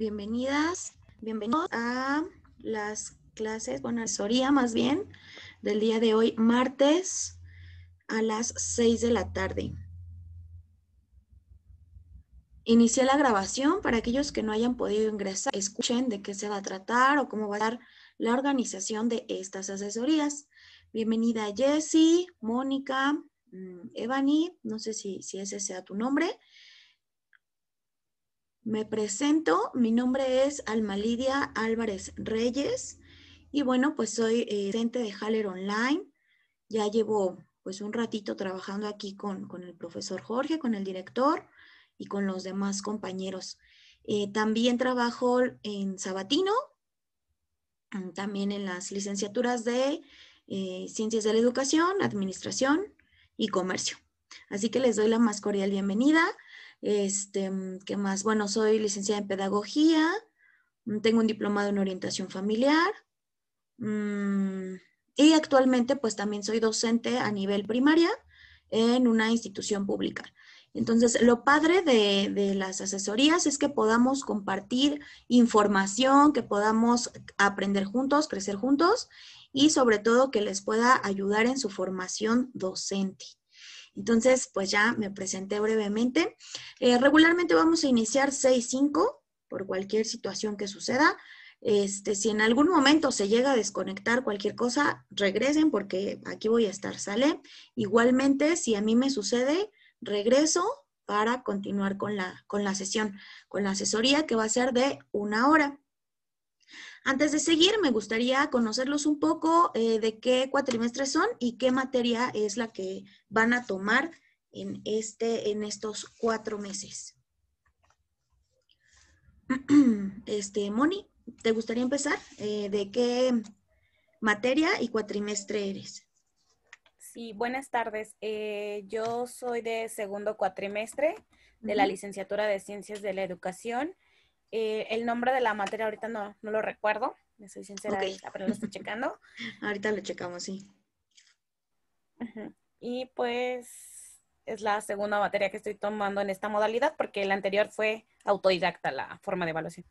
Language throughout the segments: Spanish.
bienvenidas, bienvenidos a las clases, bueno, asesoría más bien, del día de hoy, martes a las 6 de la tarde. Inicié la grabación para aquellos que no hayan podido ingresar, escuchen de qué se va a tratar o cómo va a dar la organización de estas asesorías. Bienvenida Jessie, Mónica, mm, Evany, no sé si, si ese sea tu nombre. Me presento, mi nombre es Alma Lidia Álvarez Reyes y bueno, pues soy docente eh, de Haller Online. Ya llevo pues un ratito trabajando aquí con, el profesor Jorge, con el director y con los demás compañeros. Eh, también trabajo en Sabatino, mm, también en las licenciaturas de eh, Ciencias de la Educación, Administración y Comercio. Así que les doy la más cordial bienvenida. Este, mm, ¿qué más? Bueno, soy licenciada en pedagogía, mm, tengo un diplomado en orientación familiar mm, y actualmente pues también soy docente a nivel primaria en una institución pública. Entonces, lo padre de, de, las asesorías es que podamos compartir información, que podamos aprender juntos, crecer juntos y sobre todo que les pueda ayudar en su formación docente. Entonces, pues ya me presenté brevemente. Eh, regularmente vamos a iniciar 6-5 por cualquier situación que suceda. Este, si en algún momento se llega a desconectar cualquier cosa, regresen porque aquí voy a estar, ¿sale? Igualmente, si a mí me sucede, regreso para continuar con la, con la sesión, con la asesoría que va a ser de una hora. Antes de seguir, me gustaría conocerlos un poco eh, de qué cuatrimestres son y qué materia es la que van a tomar en, este, en estos cuatro meses. Este, Moni, ¿te gustaría empezar? Eh, ¿De qué materia y cuatrimestre eres? Sí, buenas tardes. Eh, yo soy de segundo cuatrimestre de la licenciatura de Ciencias de la Educación. Eh, el nombre de la materia ahorita no, lo recuerdo, me soy sincera, pero lo estoy checando. ahorita lo checamos, sí. Y pues es la segunda materia que estoy tomando en esta modalidad porque la anterior fue autodidacta la forma de evaluación.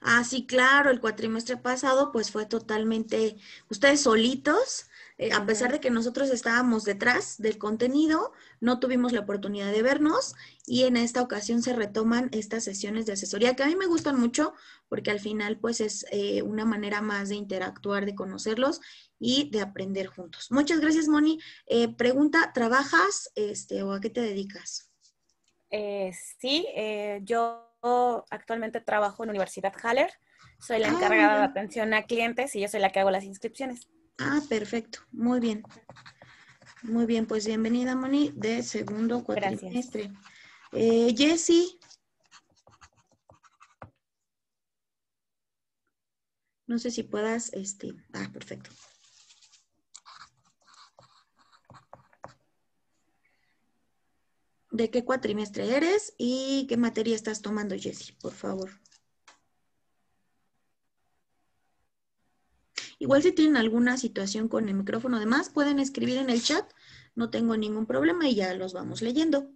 Ah, sí, claro, el cuatrimestre pasado pues fue totalmente ustedes solitos eh, a pesar de que nosotros estábamos detrás del contenido, no tuvimos la oportunidad de vernos y en esta ocasión se retoman estas sesiones de asesoría que a mí me gustan mucho porque al final pues es eh, una manera más de interactuar, de conocerlos y de aprender juntos. Muchas gracias, Moni. Eh, pregunta, ¿trabajas este, o a qué te dedicas? sí, yo actualmente trabajo en Universidad Haller. Soy la ah, encargada de atención a clientes y yo soy la que hago las inscripciones. Ah, perfecto. Muy bien. Muy bien, pues bienvenida, Moni, de segundo cuatrimestre. Eh, Jessy. No sé si puedas, este, ah, perfecto. ¿De qué cuatrimestre eres y qué materia estás tomando, Jessy? Por favor. Igual si tienen alguna situación con el micrófono además pueden escribir en el chat, no tengo ningún problema y ya los vamos leyendo.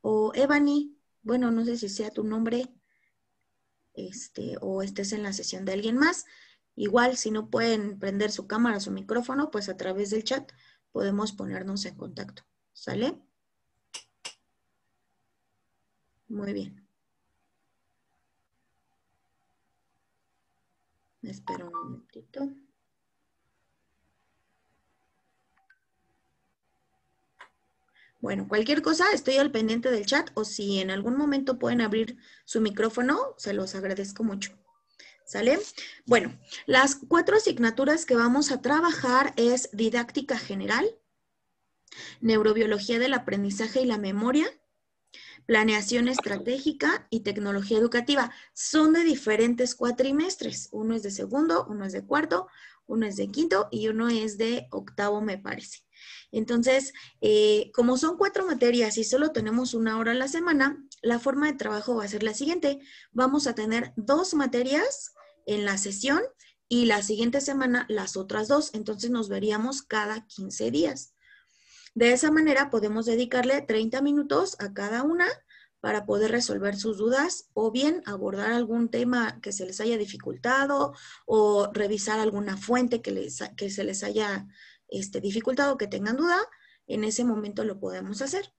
O Evany, bueno, no sé si sea tu nombre este, o estés en la sesión de alguien más. Igual, si no pueden prender su cámara, su micrófono, pues a través del chat podemos ponernos en contacto. ¿Sale? Muy bien. Espero un momentito. Bueno, cualquier cosa, estoy al pendiente del chat o si en algún momento pueden abrir su micrófono, se los agradezco mucho. ¿Sale? Bueno, las cuatro asignaturas que vamos a trabajar es didáctica general, neurobiología del aprendizaje y la memoria, planeación estratégica y tecnología educativa. Son de diferentes cuatrimestres. Uno es de segundo, uno es de cuarto, uno es de quinto y uno es de octavo, me parece. Entonces, eh, como son cuatro materias y solo tenemos una hora a la semana, la forma de trabajo va a ser la siguiente. Vamos a tener dos materias en la sesión y la siguiente semana las otras dos. Entonces nos veríamos cada 15 días. De esa manera podemos dedicarle 30 minutos a cada una para poder resolver sus dudas o bien abordar algún tema que se les haya dificultado o revisar alguna fuente que, que se les haya este, dificultad o que tengan duda, en ese momento lo podemos hacer.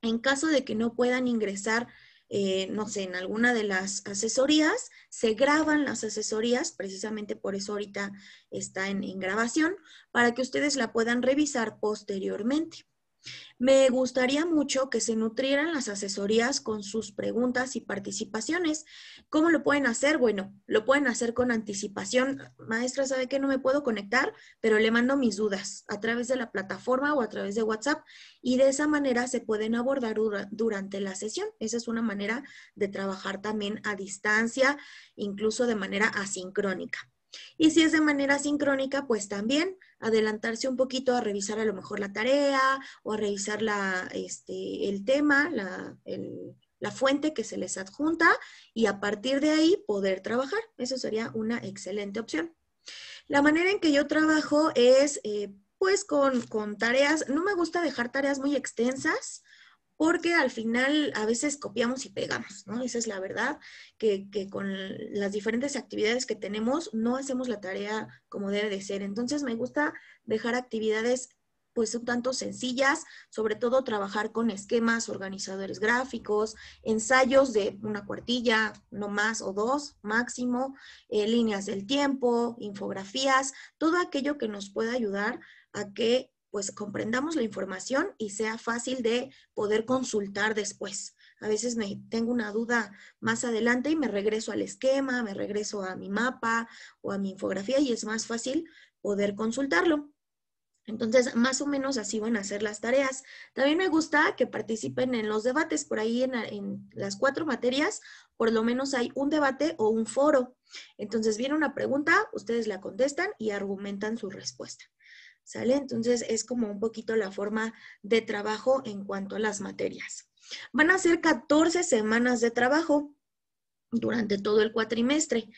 En caso de que no puedan ingresar, eh, no sé, en alguna de las asesorías, se graban las asesorías, precisamente por eso ahorita está en grabación, para que ustedes la puedan revisar posteriormente. Me gustaría mucho que se nutrieran las asesorías con sus preguntas y participaciones. ¿Cómo lo pueden hacer? Bueno, lo pueden hacer con anticipación. Maestra, sabe que no me puedo conectar, pero le mando mis dudas a través de la plataforma o a través de WhatsApp y de esa manera se pueden abordar durante la sesión. Esa es una manera de trabajar también a distancia, incluso de manera asincrónica. Y si es de manera sincrónica, pues también adelantarse un poquito a revisar a lo mejor la tarea o a revisar este, el tema, la, la fuente que se les adjunta y a partir de ahí poder trabajar. Eso sería una excelente opción. La manera en que yo trabajo es eh, pues con, tareas, no me gusta dejar tareas muy extensas, porque al final a veces copiamos y pegamos, ¿no? Esa es la verdad, que, con las diferentes actividades que tenemos no hacemos la tarea como debe de ser. Entonces me gusta dejar actividades pues un tanto sencillas, sobre todo trabajar con esquemas, organizadores gráficos, ensayos de una cuartilla, no más o dos máximo, eh, líneas del tiempo, infografías, todo aquello que nos pueda ayudar a que pues comprendamos la información y sea fácil de poder consultar después. A veces me tengo una duda más adelante y me regreso al esquema, me regreso a mi mapa o a mi infografía y es más fácil poder consultarlo. Entonces, más o menos así van a ser las tareas. También me gusta que participen en los debates. Por ahí en, en, las cuatro materias, por lo menos hay un debate o un foro. Entonces, viene una pregunta, ustedes la contestan y argumentan su respuesta. ¿sale? Entonces es como un poquito la forma de trabajo en cuanto a las materias. Van a ser 14 semanas de trabajo durante todo el cuatrimestre.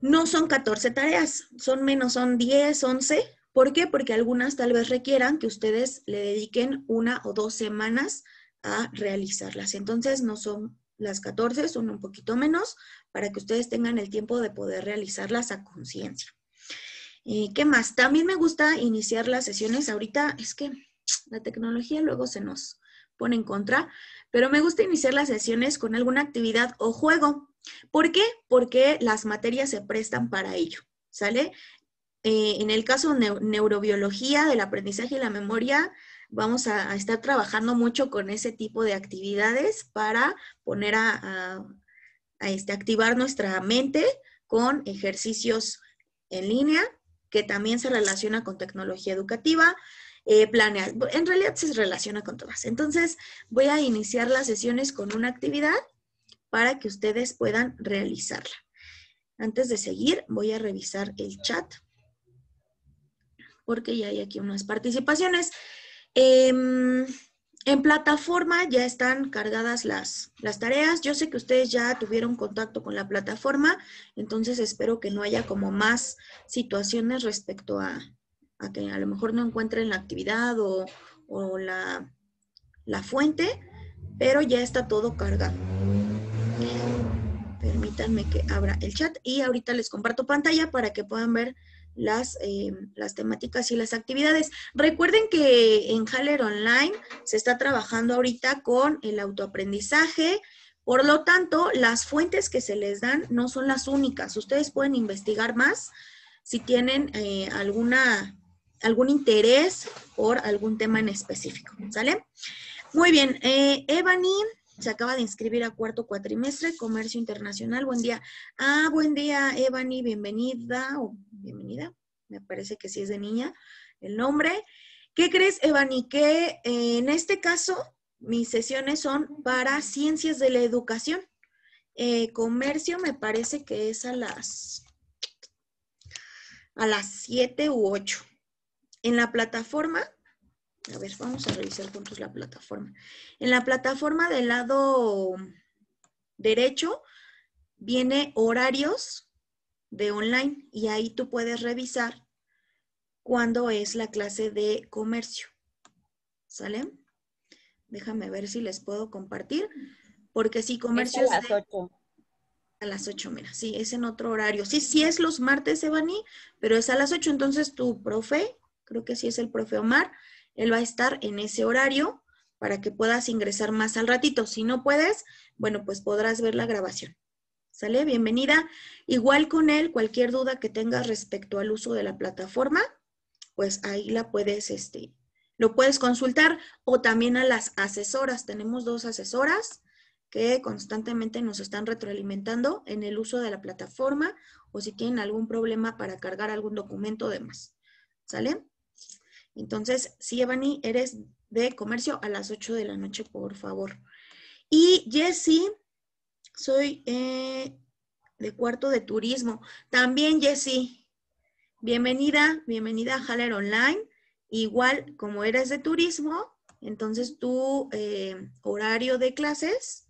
No son 14 tareas, son menos, son 10, 11. ¿Por qué? Porque algunas tal vez requieran que ustedes le dediquen una o dos semanas a realizarlas. Entonces no son las 14, son un poquito menos para que ustedes tengan el tiempo de poder realizarlas a conciencia. ¿Qué más? También me gusta iniciar las sesiones. Ahorita es que la tecnología luego se nos pone en contra, pero me gusta iniciar las sesiones con alguna actividad o juego. ¿Por qué? Porque las materias se prestan para ello, ¿sale? Eh, en el caso de neurobiología, del aprendizaje y la memoria, vamos a, estar trabajando mucho con ese tipo de actividades para poner a, a este, activar nuestra mente con ejercicios en línea que también se relaciona con tecnología educativa. Eh, planea, en realidad se relaciona con todas. Entonces, voy a iniciar las sesiones con una actividad para que ustedes puedan realizarla. Antes de seguir, voy a revisar el chat porque ya hay aquí unas participaciones. Em, en plataforma ya están cargadas las, las tareas. Yo sé que ustedes ya tuvieron contacto con la plataforma, entonces espero que no haya como más situaciones respecto a, a que a lo mejor no encuentren la actividad o, o la, la fuente, pero ya está todo cargado. Permítanme que abra el chat y ahorita les comparto pantalla para que puedan ver las, eh, las temáticas y las actividades. Recuerden que en Haller Online se está trabajando ahorita con el autoaprendizaje, por lo tanto, las fuentes que se les dan no son las únicas. Ustedes pueden investigar más si tienen eh, alguna, algún interés por algún tema en específico, ¿sale? Muy bien, eh, se acaba de inscribir a cuarto cuatrimestre, comercio internacional. Buen día. Ah, buen día, Evany, bienvenida o bienvenida. Me parece que sí es de niña el nombre. ¿Qué crees, Evany? Que eh, en este caso mis sesiones son para ciencias de la educación. Eh, comercio me parece que es a las a las 7 u 8. En la plataforma a ver, vamos a revisar juntos la plataforma. En la plataforma del lado derecho viene horarios de online y ahí tú puedes revisar cuándo es la clase de comercio. ¿Sale? Déjame ver si les puedo compartir, porque si comercio es a las 8. A las 8, mira, sí, es en otro horario. Sí, sí es los martes, Evani, pero es a las 8, entonces tu profe, creo que sí es el profe Omar, él va a estar en ese horario para que puedas ingresar más al ratito. Si no puedes, bueno, pues podrás ver la grabación. ¿Sale? Bienvenida. Igual con él, cualquier duda que tengas respecto al uso de la plataforma, pues ahí la puedes, este, lo puedes consultar o también a las asesoras. Tenemos dos asesoras que constantemente nos están retroalimentando en el uso de la plataforma o si tienen algún problema para cargar algún documento o demás. ¿Sale? Entonces, sí, Evani, eres de comercio a las 8 de la noche, por favor. Y Jessie, soy eh, de cuarto de turismo. También Jessie, bienvenida, bienvenida a Haller Online. Igual, como eres de turismo, entonces tu eh, horario de clases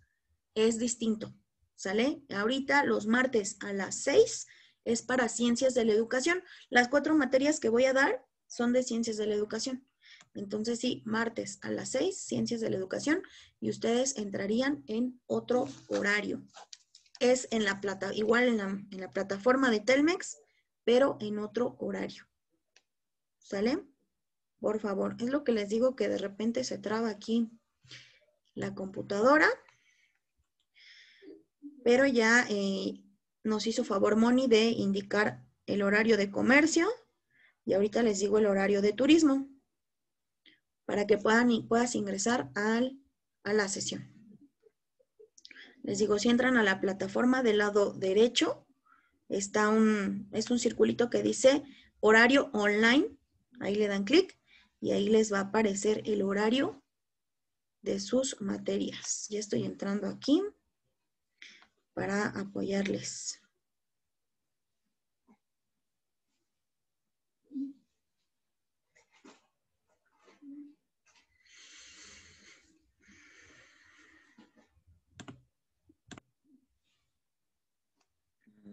es distinto, ¿sale? Ahorita los martes a las 6 es para ciencias de la educación. Las cuatro materias que voy a dar son de ciencias de la educación. Entonces, sí, martes a las 6, ciencias de la educación, y ustedes entrarían en otro horario. Es en la plata, igual en la, plataforma de Telmex, pero en otro horario. ¿Sale? Por favor, es lo que les digo que de repente se traba aquí la computadora, pero ya eh, nos hizo favor Moni de indicar el horario de comercio y ahorita les digo el horario de turismo para que puedan, puedas ingresar a la sesión. Les digo, si entran a la plataforma del lado derecho, está un, es un circulito que dice horario online. Ahí le dan clic y ahí les va a aparecer el horario de sus materias. Ya estoy entrando aquí para apoyarles.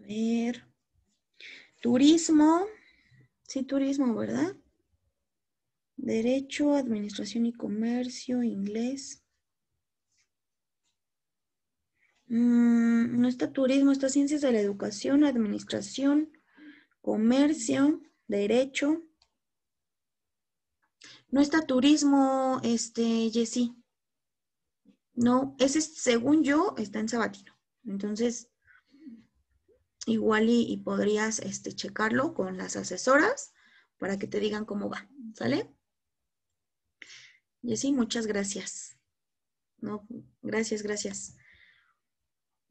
ver. Turismo. Sí, turismo, ¿verdad? Derecho, Administración y Comercio, Inglés. Mm, no está turismo, está Ciencias de la Educación, Administración, Comercio, Derecho. No está turismo, este, Jessy. No, ese según yo está en Sabatino. Entonces, igual y, podrías este, checarlo con las asesoras para que te digan cómo va, ¿sale? Y así, muchas gracias. No, gracias, gracias.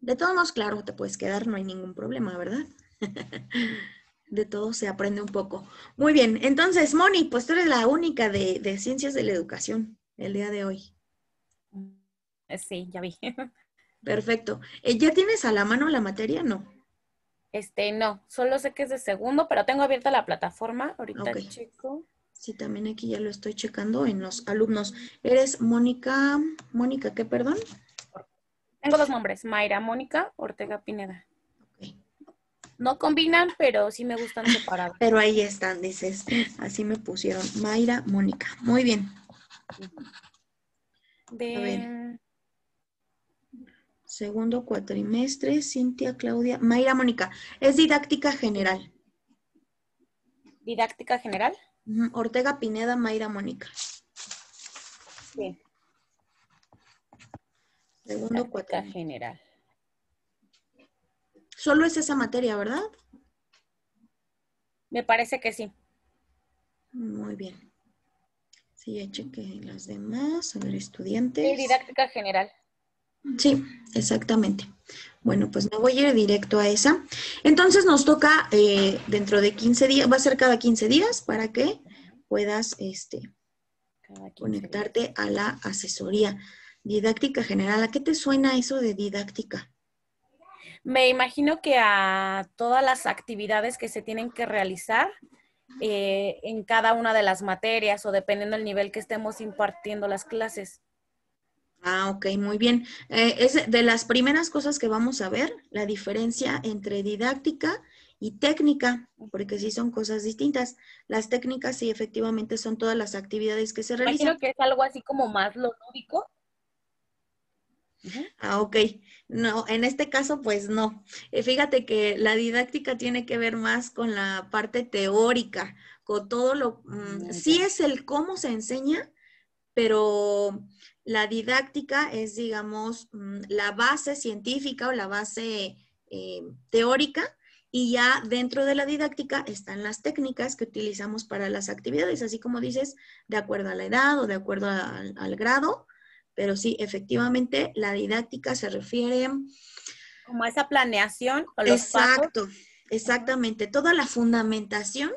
De todos modos, claro, te puedes quedar, no hay ningún problema, ¿verdad? de todo se aprende un poco. Muy bien, entonces, Moni, pues tú eres la única de, de Ciencias de la Educación el día de hoy. Eh, sí, ya vi. Perfecto. Eh, ¿Ya tienes a la mano la materia? No. Este, no, solo sé que es de segundo, pero tengo abierta la plataforma. Ahorita Sí, también aquí ya lo estoy checando en los alumnos. Eres Mónica, Mónica, ¿qué, perdón? Tengo dos nombres, Mayra Mónica Ortega Pineda. No combinan, pero sí me gustan separados. pero ahí están, dices. Así me pusieron, Mayra Mónica. Muy bien. Segundo cuatrimestre, Cintia, Claudia, Mayra, Mónica. Es didáctica general. ¿Didáctica general? Ortega, Pineda, Mayra, Mónica. Bien. Segundo didáctica general. Solo es esa materia, ¿verdad? Me parece que sí. Muy bien. Sí, ya chequé las demás. A ver, estudiantes. Sí, didáctica general. Sí, exactamente. Bueno, pues me voy a ir directo a esa. Entonces nos toca eh, dentro de 15 días, va a ser cada 15 días para que puedas este, conectarte a la asesoría didáctica general. ¿A qué te suena eso de didáctica? Me imagino que a todas las actividades que se tienen que realizar eh, en cada una de las materias o dependiendo del nivel que estemos impartiendo las clases. Ah, ok, muy bien. Eh, es de las primeras cosas que vamos a ver, la diferencia entre didáctica y técnica, porque sí son cosas distintas. Las técnicas sí efectivamente son todas las actividades que se realizan. Imagino que es algo así como más lo lúdico. Ah, ok. No, en este caso, pues no. Eh, fíjate que la didáctica tiene que ver más con la parte teórica, con todo lo... Mm, ah, sí es el cómo se enseña, pero la didáctica es, digamos, mm, la base científica o la base eh, teórica y ya dentro de la didáctica están las técnicas que utilizamos para las actividades, así como dices, de acuerdo a la edad o de acuerdo al, grado, pero sí, efectivamente, la didáctica se refiere... Como a esa planeación. exacto, exactamente, toda la fundamentación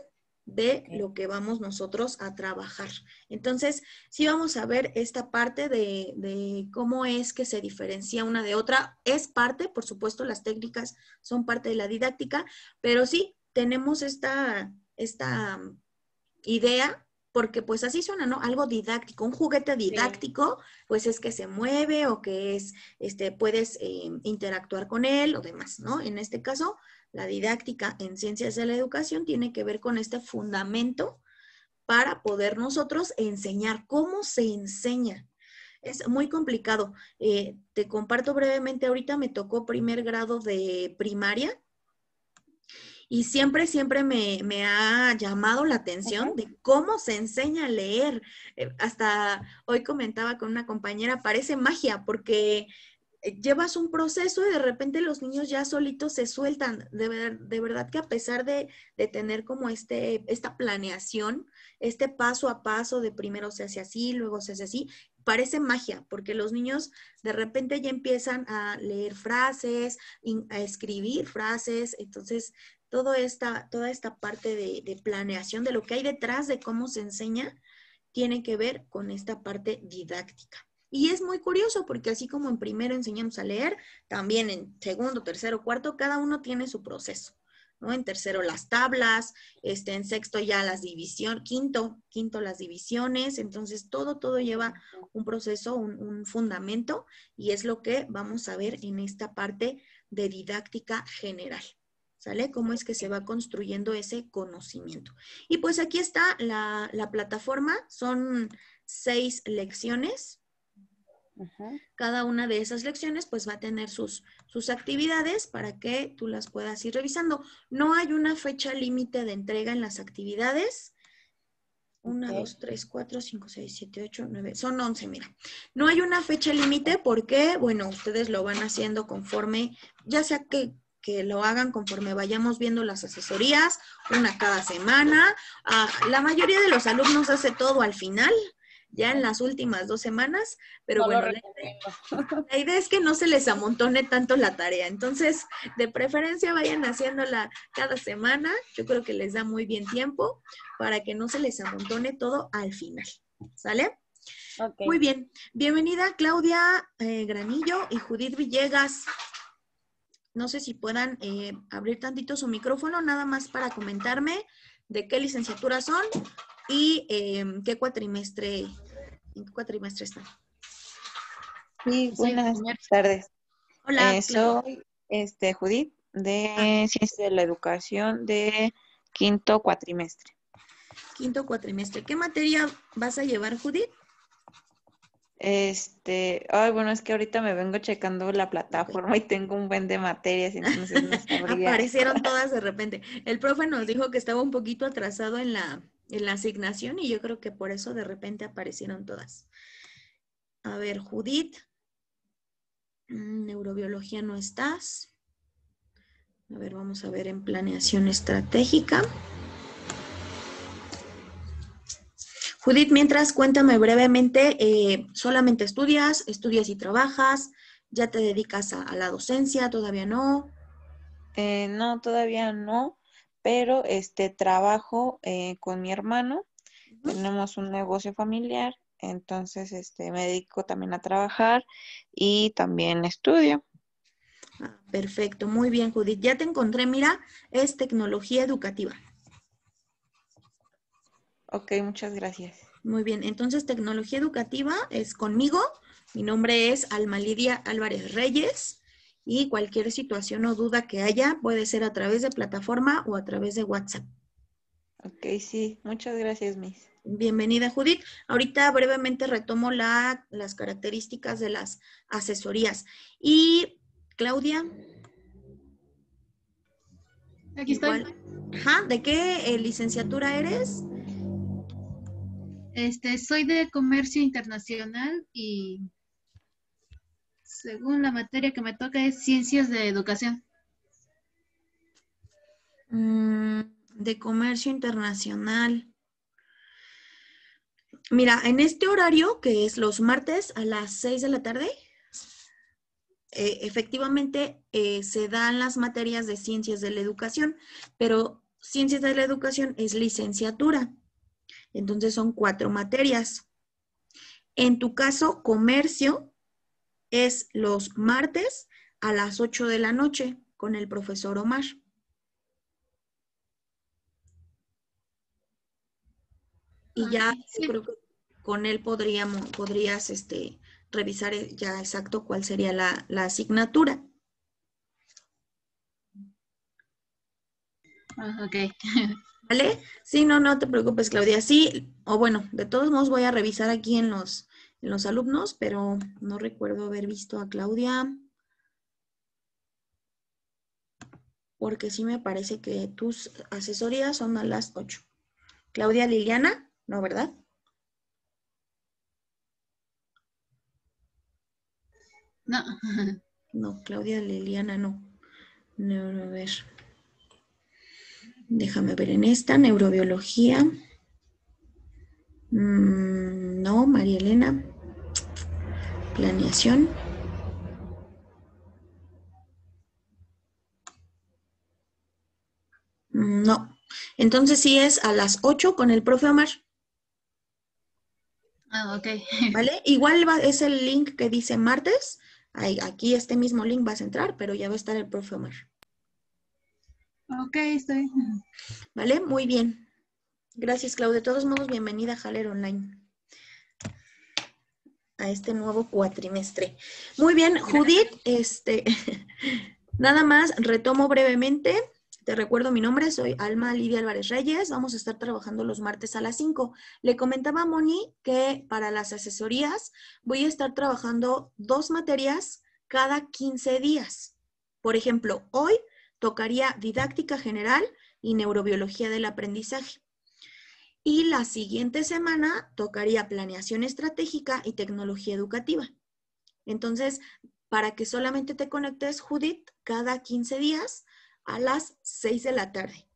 de lo que vamos nosotros a trabajar. Entonces, sí vamos a ver esta parte de, cómo es que se diferencia una de otra. Es parte, por supuesto, las técnicas son parte de la didáctica, pero sí tenemos esta, esta idea porque pues así suena, ¿no? Algo didáctico, un juguete didáctico, pues es que se mueve o que es, este, puedes eh, interactuar con él o demás, ¿no? En este caso, la didáctica en ciencias de la educación tiene que ver con este fundamento para poder nosotros enseñar cómo se enseña. Es muy complicado. Eh, te comparto brevemente, ahorita me tocó primer grado de primaria y siempre, siempre me, ha llamado la atención de cómo se enseña a leer. Eh, hasta hoy comentaba con una compañera, parece magia porque eh, llevas un proceso y de repente los niños ya solitos se sueltan. De, de verdad que a pesar de, tener como este, esta planeación, este paso a paso de primero se hace así, luego se hace así, parece magia, porque los niños de repente ya empiezan a leer frases, a escribir frases, entonces toda esta, toda esta parte de planeación de lo que hay detrás de cómo se enseña tiene que ver con esta parte didáctica. Y es muy curioso porque así como en primero enseñamos a leer, también en segundo, tercero, cuarto, cada uno tiene su proceso. ¿no? En tercero las tablas, este, en sexto ya las divisiones, quinto, quinto las divisiones, entonces todo, todo lleva un proceso, un, fundamento y es lo que vamos a ver en esta parte de didáctica general. ¿Sale? ¿Cómo es que se va construyendo ese conocimiento? Y pues aquí está la plataforma, son seis lecciones, cada una de esas lecciones pues va a tener sus, actividades para que tú las puedas ir revisando. No hay una fecha límite de entrega en las actividades. 1, dos tres cuatro cinco seis siete ocho nueve son 11, mira. No hay una fecha límite porque, bueno, ustedes lo van haciendo conforme, ya sea que, lo hagan conforme vayamos viendo las asesorías, una cada semana. Ah, la mayoría de los alumnos hace todo al final, ya en las últimas dos semanas, pero bueno, la, idea es que no se les amontone tanto la tarea. Entonces, de preferencia vayan haciéndola cada semana. Yo creo que les da muy bien tiempo para que no se les amontone todo al final. ¿Sale? Muy bien. Bienvenida Claudia eh, Granillo y Judith Villegas. No sé si puedan eh, abrir tantito su micrófono, nada más para comentarme de qué licenciatura son y em, qué cuatrimestre quinto cuatrimestre está? Sí, buenas tardes. Hola. Eh, soy este, Judith de ah. Ciencia de la Educación de quinto cuatrimestre. Quinto cuatrimestre. ¿Qué materia vas a llevar, Judith? Este, ay, bueno, es que ahorita me vengo checando la plataforma y tengo un buen de materias, entonces Aparecieron todas de repente. El profe nos dijo que estaba un poquito atrasado en la en la asignación y yo creo que por eso de repente aparecieron todas. A ver, Judith, mm, neurobiología no estás. A ver, vamos a ver en planeación estratégica. Judith, mientras cuéntame brevemente, eh, ¿solamente estudias, estudias y trabajas? ¿Ya te dedicas a, la docencia? ¿Todavía no? Eh, no, todavía no pero este trabajo eh, con mi hermano, tenemos un negocio familiar, entonces este me dedico también a trabajar y también estudio. Ah, perfecto, muy bien Judith, ya te encontré, mira, es tecnología educativa. Ok, muchas gracias. Muy bien, entonces tecnología educativa es conmigo. Mi nombre es Alma Lidia Álvarez Reyes y cualquier situación o duda que haya puede ser a través de plataforma o a través de WhatsApp. Ok, sí, muchas gracias, Miss. Bienvenida, Judith. Ahorita brevemente retomo las características de las asesorías. Y Claudia. Aquí estoy. ajá, ¿de qué eh, licenciatura eres? Este, soy de comercio internacional y según la materia que me toca es ciencias de educación. Mm, de comercio internacional. Mira, en este horario, que es los martes a las 6 de la tarde, eh, efectivamente eh, se dan las materias de ciencias de la educación, pero ciencias de la educación es licenciatura. Entonces son cuatro materias. En tu caso, comercio es los martes a las 8 de la noche con el profesor Omar. Y ah, ya creo que con él podríamos, podrías este, revisar eh, ya exacto cuál sería la, la asignatura. Ah, ok. ¿Vale? Sí, no, no te preocupes, Claudia. Sí, o bueno, de todos modos voy a revisar aquí en los, los alumnos, pero no recuerdo haber visto a Claudia. Porque sí me parece que tus asesorías son a las 8. Claudia Liliana, ¿no, verdad? No. No, Claudia Liliana no. No, ver. Déjame ver en esta, neurobiología. Mm, no, María Elena. Planeación. Mm, no. Entonces sí es a las 8 con el profe Omar. Ah, ok. ¿Vale? Igual es el link que dice martes. aquí este mismo link vas a entrar, pero ya va a estar el profe Omar. Ok, estoy. ¿Vale? Muy bien. Gracias, Clau. De todos modos, bienvenida a Jaler Online. A este nuevo cuatrimestre. Muy bien, Judith, este, nada más retomo brevemente. Te recuerdo mi nombre, soy Alma Lidia Álvarez Reyes. Vamos a estar trabajando los martes a las 5. Le comentaba a Moni que para las asesorías voy a estar trabajando dos materias cada 15 días. Por ejemplo, hoy tocaría didáctica general y neurobiología del aprendizaje. Y la siguiente semana tocaría planeación estratégica y tecnología educativa. Entonces, para que solamente te conectes, Judith, cada 15 días a las 6 de la tarde.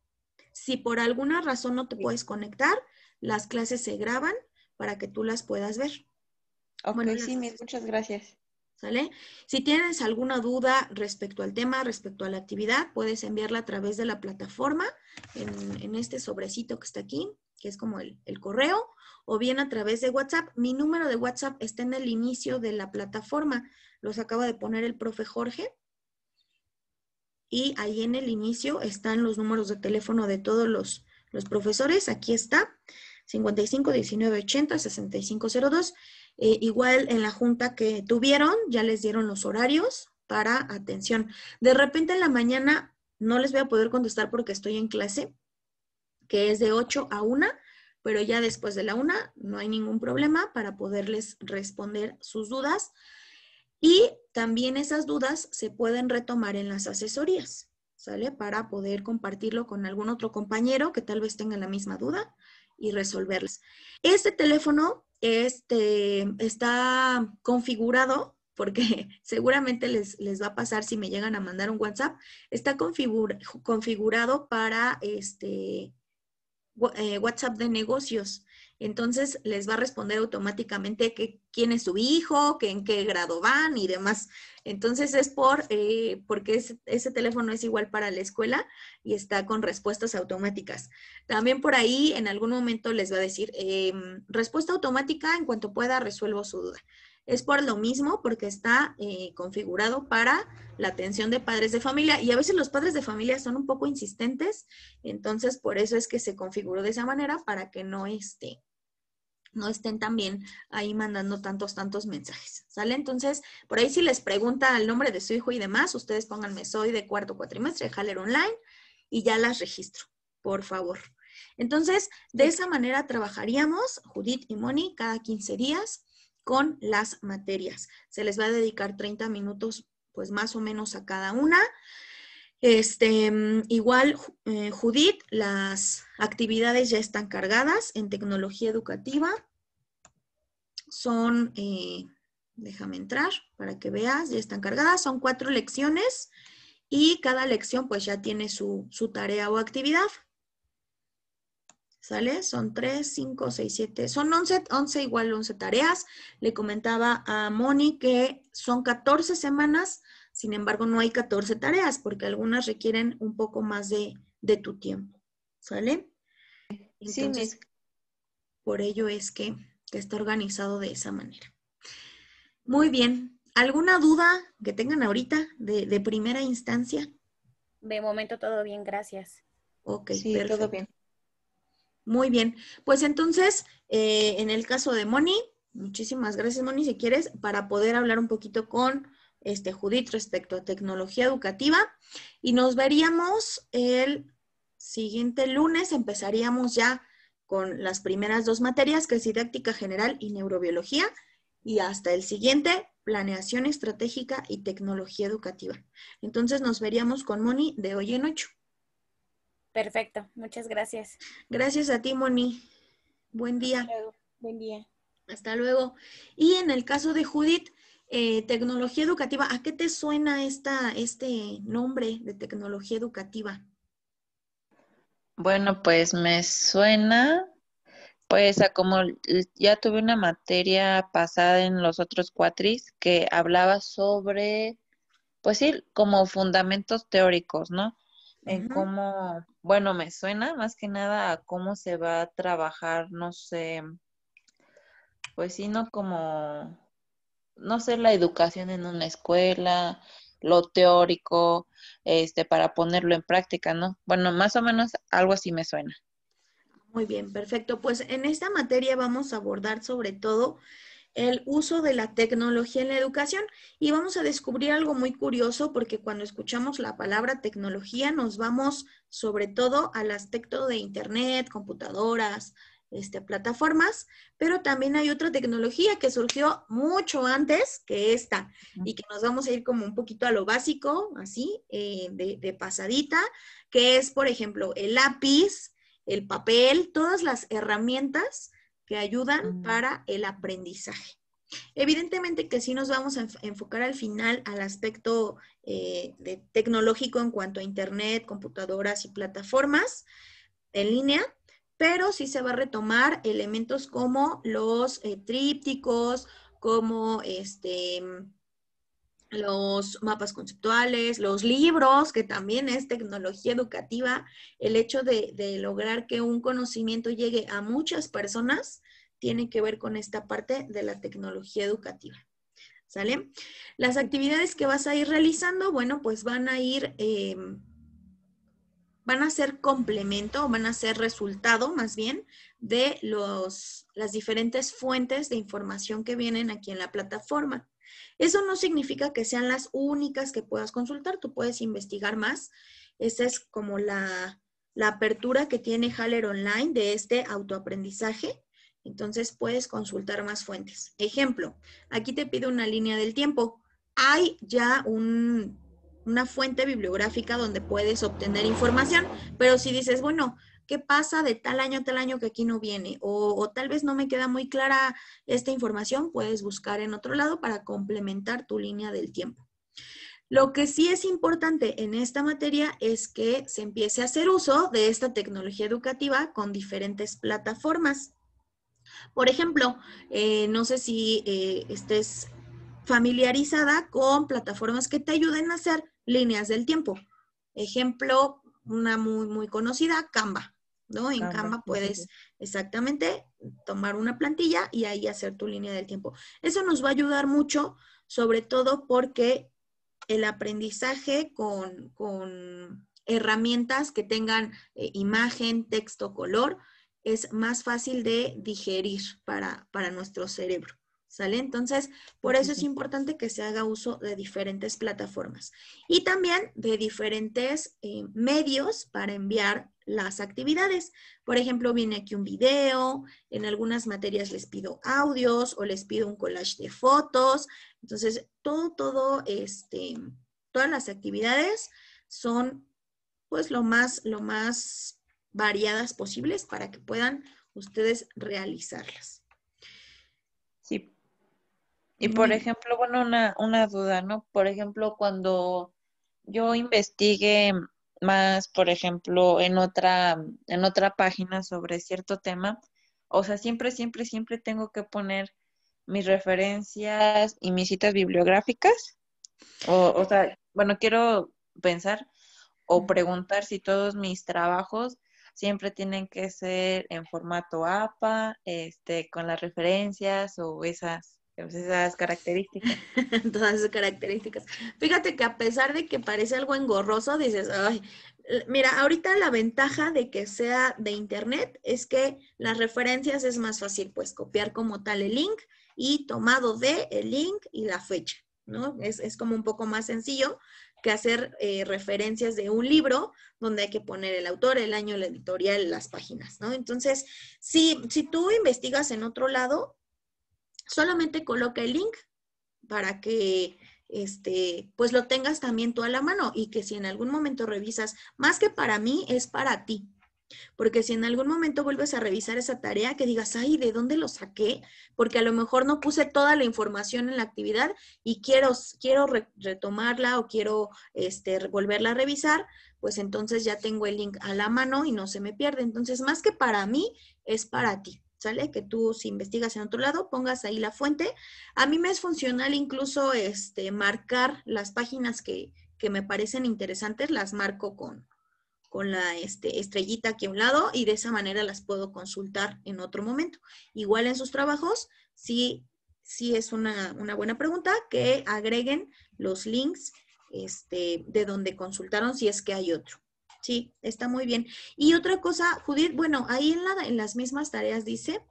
Si por alguna razón no te puedes conectar, las clases se graban para que tú las puedas ver. Ok, bueno, sí, muchas gracias. ¿Sale? Si tienes alguna duda respecto al tema, respecto a la actividad, puedes enviarla a través de la plataforma en, en este sobrecito que está aquí que es como el, correo, o bien a través de WhatsApp. Mi número de WhatsApp está en el inicio de la plataforma. Los acaba de poner el profe Jorge. Y ahí en el inicio están los números de teléfono de todos los, profesores. Aquí está, 55 19 6502. igual en la junta que tuvieron, ya les dieron los horarios para atención. De repente en la mañana no les voy a poder contestar porque estoy en clase, que es de 8 a 1, pero ya después de la 1 no hay ningún problema para poderles responder sus dudas. Y también esas dudas se pueden retomar en las asesorías, ¿sale? Para poder compartirlo con algún otro compañero que tal vez tenga la misma duda y resolverlas. Este teléfono este, está configurado porque seguramente les, les, va a pasar si me llegan a mandar un WhatsApp, está configurado para este, eh, WhatsApp de negocios. Entonces les va a responder automáticamente que, quién es su hijo, que, en qué grado van y demás. Entonces es por, eh, porque ese teléfono es igual para la escuela y está con respuestas automáticas. También por ahí en algún momento les va a decir em, respuesta automática en cuanto pueda resuelvo su duda es por lo mismo, porque está eh, configurado para la atención de padres de familia y a veces los padres de familia son un poco insistentes, entonces por eso es que se configuró de esa manera para que no esté no estén también ahí mandando tantos, tantos mensajes, ¿sale? Entonces, por ahí si les pregunta el nombre de su hijo y demás, ustedes pónganme soy de cuarto cuatrimestre de Haller Online y ya las registro, por favor. Entonces, de esa manera trabajaríamos, Judith y Moni, cada 15 días con las materias. Se les va a dedicar 30 minutos, pues más o menos a cada una. Este, mm, igual, eh, Judith, las actividades ya están cargadas en tecnología educativa. Son, eh, déjame entrar para que veas, ya están cargadas, son cuatro lecciones y cada lección pues ya tiene su, su tarea o actividad. ¿Sale? Son 3, 5, 6, 7, son 11, 11 igual 11 tareas. Le comentaba a Moni que son 14 semanas, sin embargo no hay 14 tareas porque algunas requieren un poco más de, tu tiempo. ¿Sale? Entonces, sí, por ello es que, está organizado de esa manera. Muy bien. ¿Alguna duda que tengan ahorita de, primera instancia? De momento todo bien, gracias. Ok, sí, todo bien. Muy bien, pues entonces, eh, en el caso de Moni, muchísimas gracias Moni, si quieres, para poder hablar un poquito con este Judith respecto a tecnología educativa y nos veríamos el siguiente lunes, empezaríamos ya con las primeras dos materias, que es didáctica general y neurobiología, y hasta el siguiente, planeación estratégica y tecnología educativa. Entonces nos veríamos con Moni de hoy en ocho. Perfecto, muchas gracias. Gracias a ti, Moni. Buen día. Buen día. Hasta luego. Y en el caso de Judith, eh, tecnología educativa, ¿a qué te suena esta, este nombre de tecnología educativa? Bueno, pues me suena, pues a como ya tuve una materia pasada en los otros cuatris que hablaba sobre, pues sí, como fundamentos teóricos, ¿no? en cómo, bueno, me suena más que nada a cómo se va a trabajar, no sé, pues sino como, no sé, la educación en una escuela, lo teórico, este, para ponerlo en práctica, ¿no? Bueno, más o menos algo así me suena. Muy bien, perfecto. Pues en esta materia vamos a abordar sobre todo el uso de la tecnología en la educación y vamos a descubrir algo muy curioso porque cuando escuchamos la palabra tecnología nos vamos sobre todo al aspecto de Internet, computadoras, este, plataformas, pero también hay otra tecnología que surgió mucho antes que esta y que nos vamos a ir como un poquito a lo básico, así, eh, de pasadita, que es, por ejemplo, el lápiz, el papel, todas las herramientas ayudan mm. para el aprendizaje. Evidentemente que sí nos vamos a enfocar al final al aspecto eh, de tecnológico en cuanto a Internet, computadoras y plataformas en línea, pero sí se va a retomar elementos como los eh, trípticos, como este, los mapas conceptuales, los libros, que también es tecnología educativa, el hecho de, lograr que un conocimiento llegue a muchas personas tiene que ver con esta parte de la tecnología educativa. ¿Sale? Las actividades que vas a ir realizando, bueno, pues van a ir, eh, van a ser complemento, van a ser resultado más bien de los, las diferentes fuentes de información que vienen aquí en la plataforma. Eso no significa que sean las únicas que puedas consultar, tú puedes investigar más. Esa es como la, apertura que tiene Haller Online de este autoaprendizaje. Entonces puedes consultar más fuentes. Ejemplo, aquí te pido una línea del tiempo. Hay ya una fuente bibliográfica donde puedes obtener información, pero si dices, bueno, ¿Qué pasa de tal año a tal año que aquí no viene? O, tal vez no me queda muy clara esta información, puedes buscar en otro lado para complementar tu línea del tiempo. Lo que sí es importante en esta materia es que se empiece a hacer uso de esta tecnología educativa con diferentes plataformas. Por ejemplo, eh, no sé si eh, estés familiarizada con plataformas que te ayuden a hacer líneas del tiempo. Ejemplo, una muy, muy conocida, Canva, ¿no? En Canva, puedes exactamente tomar una plantilla y ahí hacer tu línea del tiempo. Eso nos va a ayudar mucho, sobre todo porque el aprendizaje con, herramientas que tengan eh, imagen, texto, color, es más fácil de digerir para, para nuestro cerebro. ¿sale? Entonces, por eso es importante que se haga uso de diferentes plataformas y también de diferentes eh, medios para enviar las actividades. Por ejemplo, viene aquí un video, en algunas materias les pido audios o les pido un collage de fotos. Entonces, todo, todo, este, todas las actividades son pues lo más, lo más variadas posibles para que puedan ustedes realizarlas. Sí, y por ejemplo, bueno, una, una duda, ¿no? Por ejemplo, cuando yo investigué más, por ejemplo, en otra, en otra página sobre cierto tema, o sea, siempre, siempre, siempre tengo que poner mis referencias y mis citas bibliográficas. O, o sea, bueno, quiero pensar o preguntar si todos mis trabajos siempre tienen que ser en formato APA, este, con las referencias o esas pues, esas características. Todas esas características. Fíjate que a pesar de que parece algo engorroso, dices, ay, mira, ahorita la ventaja de que sea de internet es que las referencias es más fácil, pues copiar como tal el link y tomado de el link y la fecha, ¿no? Es, es como un poco más sencillo que hacer eh, referencias de un libro donde hay que poner el autor, el año, la editorial, las páginas, ¿no? Entonces, si, si tú investigas en otro lado, solamente coloca el link para que este, pues lo tengas también tú a la mano y que si en algún momento revisas, más que para mí, es para ti. Porque si en algún momento vuelves a revisar esa tarea, que digas, ay, ¿de dónde lo saqué? Porque a lo mejor no puse toda la información en la actividad y quiero, quiero retomarla o quiero este, volverla a revisar, pues entonces ya tengo el link a la mano y no se me pierde. Entonces, más que para mí, es para ti. ¿sale? Que tú si investigas en otro lado, pongas ahí la fuente. A mí me es funcional incluso este, marcar las páginas que, me parecen interesantes, las marco con, con la este, estrellita aquí a un lado y de esa manera las puedo consultar en otro momento. Igual en sus trabajos, sí, es una, una buena pregunta que agreguen los links este, de donde consultaron si es que hay otro. Sí, está muy bien. Y otra cosa, Judith, bueno, ahí en, en las mismas tareas dice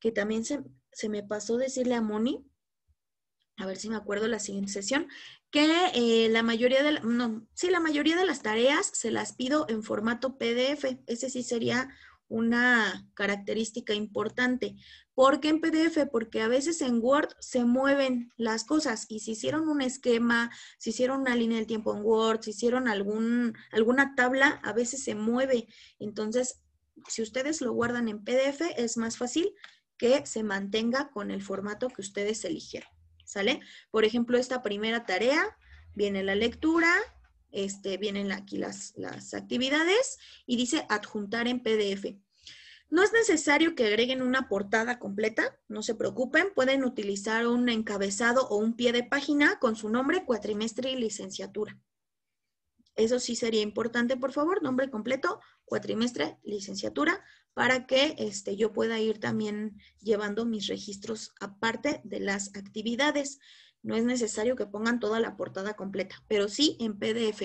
que también se, me pasó decirle a Moni, a ver si me acuerdo la siguiente sesión, que eh, la mayoría de, no, sí, la mayoría de las tareas se las pido en formato PDF. Ese sí sería una característica importante. ¿Por qué en PDF? Porque a veces en Word se mueven las cosas y si hicieron un esquema, si hicieron una línea del tiempo en Word, si hicieron algún, alguna tabla, a veces se mueve. Entonces, si ustedes lo guardan en PDF, es más fácil que se mantenga con el formato que ustedes eligieron. ¿Sale? Por ejemplo, esta primera tarea viene la lectura, este, vienen aquí las, actividades y dice adjuntar en PDF. No es necesario que agreguen una portada completa, no se preocupen, pueden utilizar un encabezado o un pie de página con su nombre, cuatrimestre y licenciatura. Eso sí sería importante, por favor, nombre completo, cuatrimestre, licenciatura, para que este, yo pueda ir también llevando mis registros aparte de las actividades. No es necesario que pongan toda la portada completa, pero sí en PDF.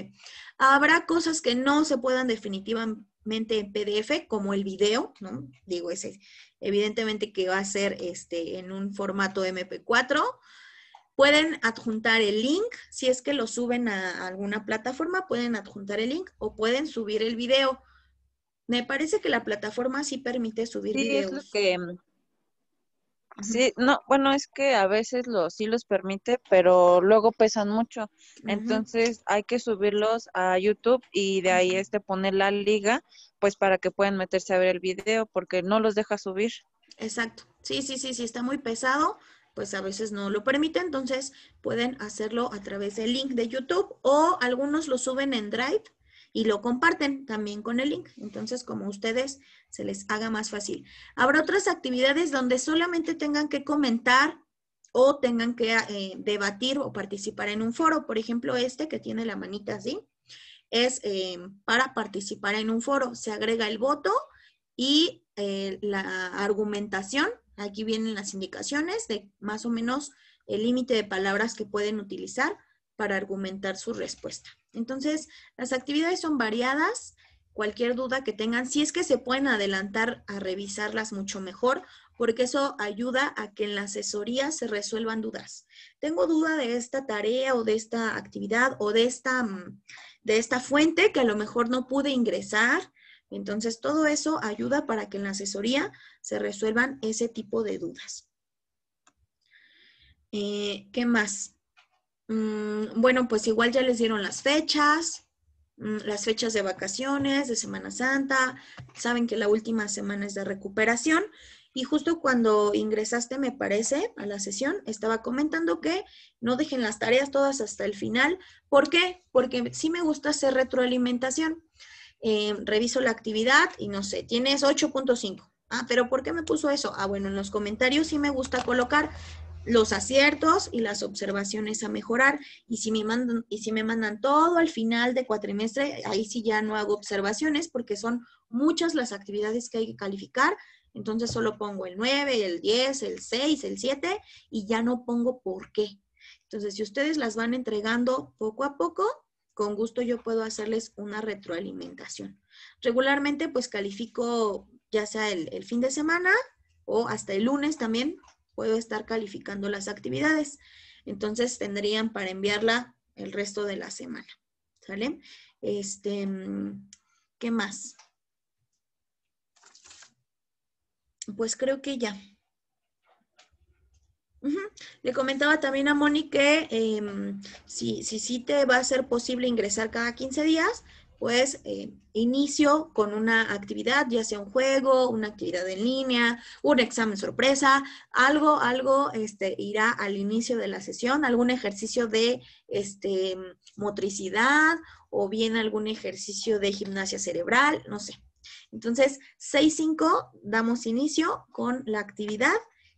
Habrá cosas que no se puedan definitivamente en PDF, como el video, ¿no? Digo, ese evidentemente que va a ser este, en un formato MP4. Pueden adjuntar el link, si es que lo suben a alguna plataforma, pueden adjuntar el link o pueden subir el video. Me parece que la plataforma sí permite subir videos. que Sí, no, bueno, es que a veces los sí los permite, pero luego pesan mucho. Entonces hay que subirlos a YouTube y de ahí este poner la liga, pues para que puedan meterse a ver el video, porque no los deja subir. Exacto. Sí, sí, sí, sí, está muy pesado pues a veces no lo permite, entonces pueden hacerlo a través del link de YouTube o algunos lo suben en Drive y lo comparten también con el link. Entonces, como ustedes se les haga más fácil. Habrá otras actividades donde solamente tengan que comentar o tengan que eh, debatir o participar en un foro. Por ejemplo, este que tiene la manita así, es eh, para participar en un foro. Se agrega el voto y eh, la argumentación. Aquí vienen las indicaciones de más o menos el límite de palabras que pueden utilizar para argumentar su respuesta. Entonces, las actividades son variadas. Cualquier duda que tengan, si es que se pueden adelantar a revisarlas mucho mejor, porque eso ayuda a que en la asesoría se resuelvan dudas. Tengo duda de esta tarea o de esta actividad o de esta, mm, de esta fuente que a lo mejor no pude ingresar. Entonces, todo eso ayuda para que en la asesoría se resuelvan ese tipo de dudas. Eh, ¿Qué más? Mm, bueno, pues igual ya les dieron las fechas, mm, las fechas de vacaciones, de Semana Santa, saben que la última semana es de recuperación. Y justo cuando ingresaste, me parece, a la sesión, estaba comentando que no dejen las tareas todas hasta el final. ¿Por qué? Porque sí me gusta hacer retroalimentación. Eh, reviso la actividad y no sé, tienes 8.5. Ah, pero ¿por qué me puso eso? Ah, bueno, en los comentarios sí me gusta colocar los aciertos y las observaciones a mejorar. Y si me mandan, todo al final de cuatrimestre, ahí sí ya no hago observaciones porque son muchas las actividades que hay que calificar. Entonces solo pongo el 9, el 10, el 6, el 7 y ya no pongo por qué. Entonces, si ustedes las van entregando poco a poco, con gusto yo puedo hacerles una retroalimentación. Regularmente pues califico ya sea el, el fin de semana o hasta el lunes también puedo estar calificando las actividades. Entonces tendrían para enviarla el resto de la semana. ¿Sale? Este, mm, ¿qué más? Pues creo que ya. Le comentaba también a Moni que em, si, si sí te va a ser posible ingresar cada 15 días, pues eh, inicio con una actividad, ya sea un juego, una actividad en línea, un examen sorpresa, algo, algo este, irá al inicio de la sesión, algún ejercicio de este, motricidad o bien algún ejercicio de gimnasia cerebral, no sé. Entonces, 6-5 damos inicio con la actividad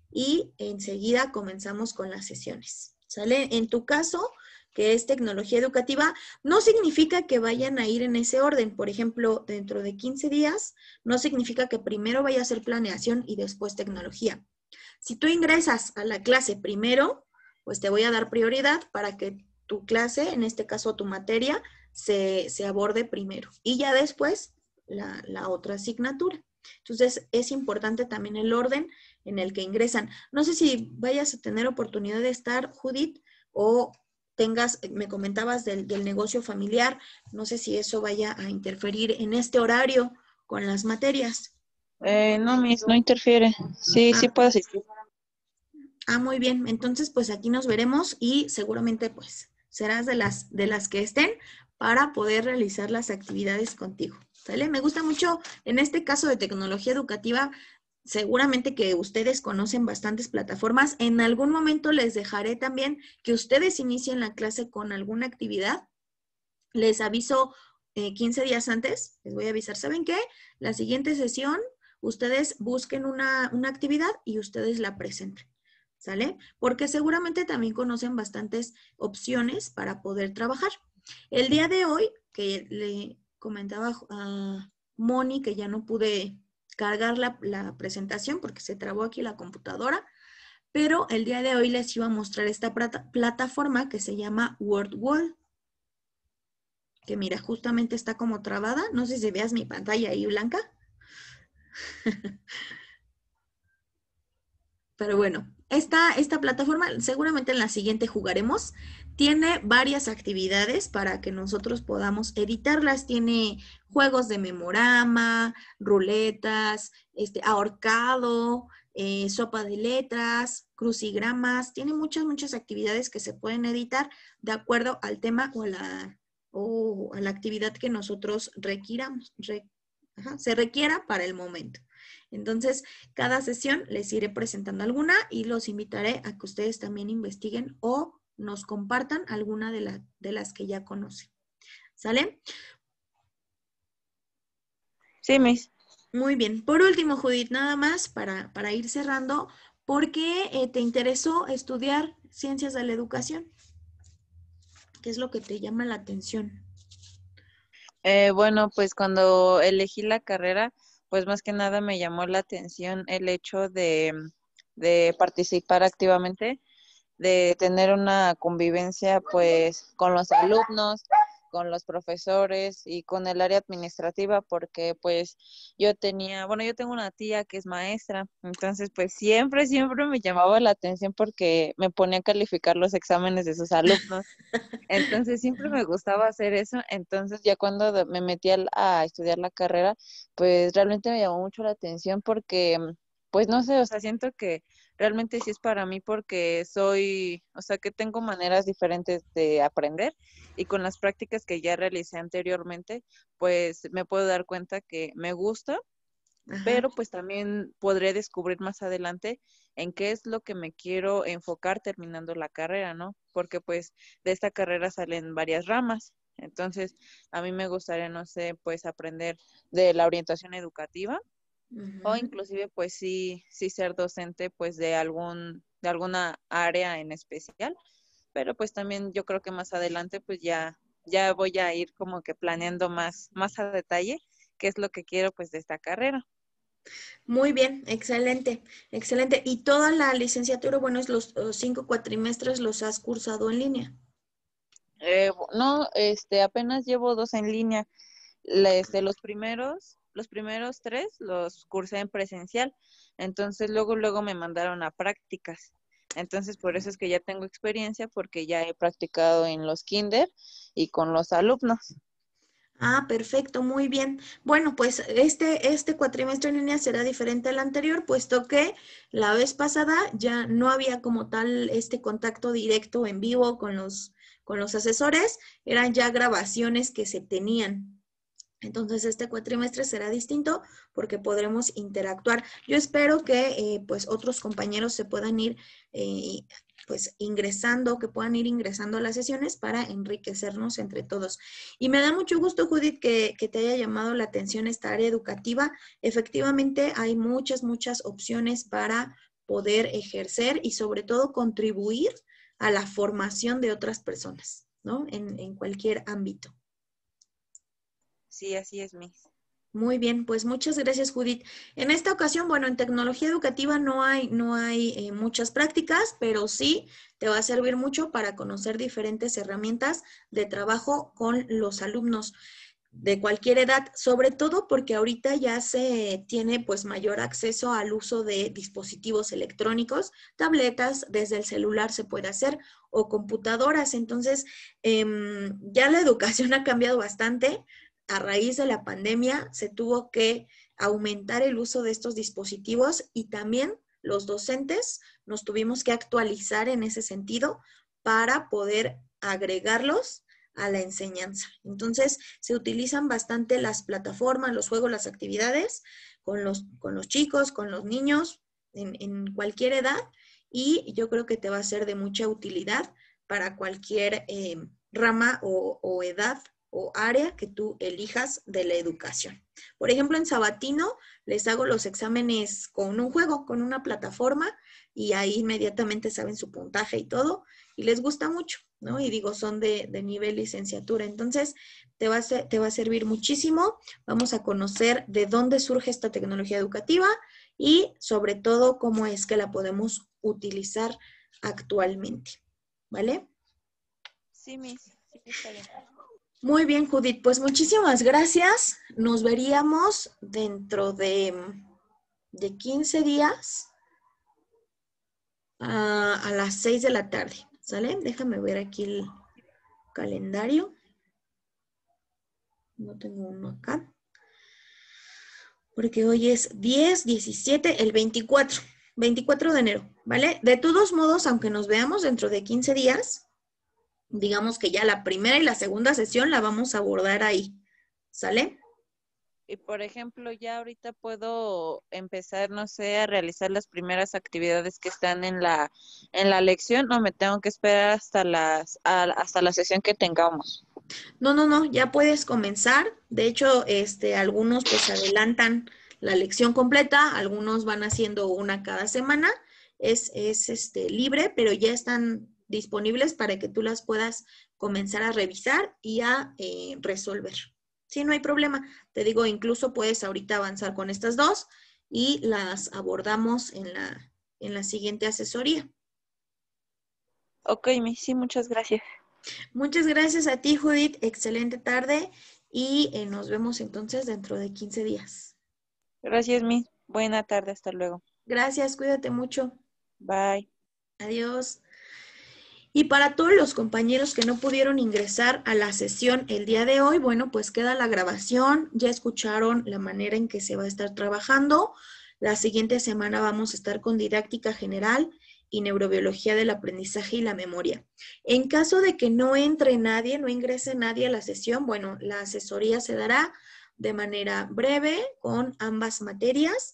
y enseguida comenzamos con las sesiones. ¿Sale? En tu caso, que es tecnología educativa, no significa que vayan a ir en ese orden. Por ejemplo, dentro de 15 días, no significa que primero vaya a ser planeación y después tecnología. Si tú ingresas a la clase primero, pues te voy a dar prioridad para que tu clase, en este caso tu materia, se, aborde primero y ya después la, la otra asignatura. Entonces, es importante también el orden en el que ingresan. No sé si vayas a tener oportunidad de estar, Judith, o tengas, eh, me comentabas del, del, negocio familiar, no sé si eso vaya a interferir en este horario con las materias. Eh, no, mis, no interfiere. Sí, sí ah. puede asistir. Ah, muy bien. Entonces, pues aquí nos veremos y seguramente pues serás de las, de las que estén para poder realizar las actividades contigo. ¿Sale? Me gusta mucho, en este caso de tecnología educativa, seguramente que ustedes conocen bastantes plataformas. En algún momento les dejaré también que ustedes inicien la clase con alguna actividad. Les aviso 15 eh, días antes, les voy a avisar, ¿saben qué? La siguiente sesión, ustedes busquen una, una actividad y ustedes la presenten. ¿Sale? Porque seguramente también conocen bastantes opciones para poder trabajar. El día de hoy, que le comentaba a Moni, que ya no pude cargar la, presentación porque se trabó aquí la computadora, pero el día de hoy les iba a mostrar esta plataforma que se llama WordWall. Que mira, justamente está como trabada. No sé si veas mi pantalla ahí blanca. Pero bueno, esta, plataforma, seguramente en la siguiente jugaremos, tiene varias actividades para que nosotros podamos editarlas. Tiene juegos de memorama, ruletas, este, ahorcado, eh, sopa de letras, crucigramas. Tiene muchas, muchas actividades que se pueden editar de acuerdo al tema o a la, o la actividad que nosotros requiramos, se requiera para el momento. Entonces, cada sesión les iré presentando alguna y los invitaré a que ustedes también investiguen o nos compartan alguna de, las que ya conocen. ¿Sale? Sí, Miss. Muy bien. Por último, Judith, nada más para, ir cerrando, ¿por qué eh, te interesó estudiar ciencias de la educación? ¿Qué es lo que te llama la atención? Eh, bueno, pues cuando elegí la carrera, pues más que nada me llamó la atención el hecho de, de participar activamente, de tener una convivencia pues con los alumnos, con los profesores y con el área administrativa porque pues yo tenía, bueno, yo tengo una tía que es maestra, entonces pues siempre, siempre me llamaba la atención porque me ponía a calificar los exámenes de sus alumnos. Entonces siempre me gustaba hacer eso, entonces ya cuando me metí a, estudiar la carrera, pues realmente me llamó mucho la atención porque pues no sé, o sea, siento que realmente sí es para mí porque soy, o sea, que tengo maneras diferentes de aprender y con las prácticas que ya realicé anteriormente, pues me puedo dar cuenta que me gusta, pero pues también podré descubrir más adelante en qué es lo que me quiero enfocar terminando la carrera, ¿no? Porque pues de esta carrera salen varias ramas. Entonces, a mí me gustaría, no sé, pues aprender de la orientación educativa, o inclusive, pues sí, sí ser docente, pues de algún, de alguna área en especial. Pero pues también yo creo que más adelante, pues ya, ya voy a ir como que planeando más, más a detalle qué es lo que quiero pues de esta carrera. Muy bien, excelente, excelente. ¿Y toda la licenciatura, bueno, es los, cinco cuatrimestres los has cursado en línea? Eh, no, este, apenas llevo dos en línea. Este, los primeros los primeros tres los cursé en presencial, entonces luego, luego me mandaron a prácticas. Entonces, por eso es que ya tengo experiencia, porque ya he practicado en los kinder y con los alumnos. Ah, perfecto, muy bien. Bueno, pues este, este cuatrimestre en línea será diferente al anterior, puesto que la vez pasada ya no había como tal este contacto directo en vivo con los, con los asesores, eran ya grabaciones que se tenían. Entonces, este cuatrimestre será distinto porque podremos interactuar. Yo espero que eh, pues otros compañeros se puedan ir eh, pues ingresando, que puedan ir ingresando a las sesiones para enriquecernos entre todos. Y me da mucho gusto, Judith, que, te haya llamado la atención esta área educativa. Efectivamente, hay muchas, muchas opciones para poder ejercer y sobre todo contribuir a la formación de otras personas, ¿no? en cualquier ámbito. Sí, así es, Miss. Muy bien, pues muchas gracias, Judith. En esta ocasión, bueno, en tecnología educativa no hay, no hay eh, muchas prácticas, pero sí te va a servir mucho para conocer diferentes herramientas de trabajo con los alumnos de cualquier edad, sobre todo porque ahorita ya se tiene pues mayor acceso al uso de dispositivos electrónicos, tabletas, desde el celular se puede hacer o computadoras. Entonces, em, ya la educación ha cambiado bastante, a raíz de la pandemia se tuvo que aumentar el uso de estos dispositivos y también los docentes nos tuvimos que actualizar en ese sentido para poder agregarlos a la enseñanza. Entonces, se utilizan bastante las plataformas, los juegos, las actividades con los, con los chicos, con los niños, en, cualquier edad, y yo creo que te va a ser de mucha utilidad para cualquier eh, rama o edad o área que tú elijas de la educación. Por ejemplo, en Sabatino les hago los exámenes con un juego, con una plataforma, y ahí inmediatamente saben su puntaje y todo, y les gusta mucho, ¿no? Y digo, son de, nivel licenciatura. Entonces, te va, a te va a servir muchísimo. Vamos a conocer de dónde surge esta tecnología educativa y sobre todo cómo es que la podemos utilizar actualmente. ¿Vale? Sí, mis Sí, muy bien, Judith. Pues muchísimas gracias. Nos veríamos dentro de, 15 días a, ah, a las 6 de la tarde. ¿Sale? Déjame ver aquí el calendario. No tengo uno acá. Porque hoy es 10, 17, el 24. 24 de enero, ¿vale? De todos modos, aunque nos veamos dentro de 15 días, digamos que ya la primera y la segunda sesión la vamos a abordar ahí. ¿Sale? Y por ejemplo, ya ahorita puedo empezar, no sé, a realizar las primeras actividades que están en la, en la lección o me tengo que esperar hasta, las, hasta la sesión que tengamos. No, no, no, ya puedes comenzar. De hecho, este, algunos pues adelantan la lección completa, algunos van haciendo una cada semana. Es, es este, libre, pero ya están disponibles para que tú las puedas comenzar a revisar y a eh, resolver. Sí, no hay problema. Te digo, incluso puedes ahorita avanzar con estas dos y las abordamos en la, en la siguiente asesoría. Ok, sí, muchas gracias. Muchas gracias a ti, Judith. Excelente tarde y eh, nos vemos entonces dentro de 15 días. Gracias, mi Buena tarde, hasta luego. Gracias, cuídate mucho. Bye. Adiós. Y para todos los compañeros que no pudieron ingresar a la sesión el día de hoy, bueno, pues queda la grabación, ya escucharon la manera en que se va a estar trabajando. La siguiente semana vamos a estar con didáctica general y neurobiología del aprendizaje y la memoria. En caso de que no entre nadie, no ingrese nadie a la sesión, bueno, la asesoría se dará de manera breve con ambas materias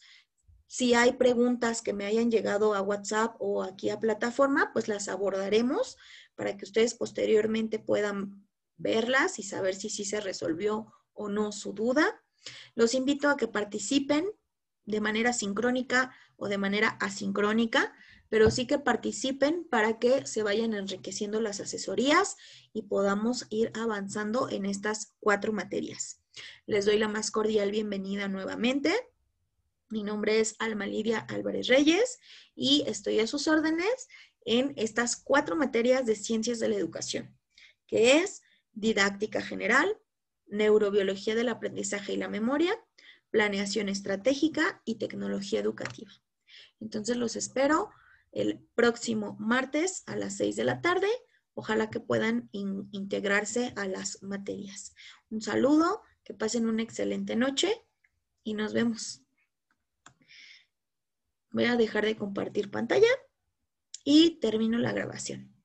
si hay preguntas que me hayan llegado a WhatsApp o aquí a plataforma, pues las abordaremos para que ustedes posteriormente puedan verlas y saber si sí se resolvió o no su duda. Los invito a que participen de manera sincrónica o de manera asincrónica, pero sí que participen para que se vayan enriqueciendo las asesorías y podamos ir avanzando en estas cuatro materias. Les doy la más cordial bienvenida nuevamente. Mi nombre es Alma Lidia Álvarez Reyes y estoy a sus órdenes en estas cuatro materias de ciencias de la educación, que es didáctica general, neurobiología del aprendizaje y la memoria, planeación estratégica y tecnología educativa. Entonces los espero el próximo martes a las seis de la tarde. Ojalá que puedan integrarse a las materias. Un saludo, que pasen una excelente noche y nos vemos. Voy a dejar de compartir pantalla y termino la grabación.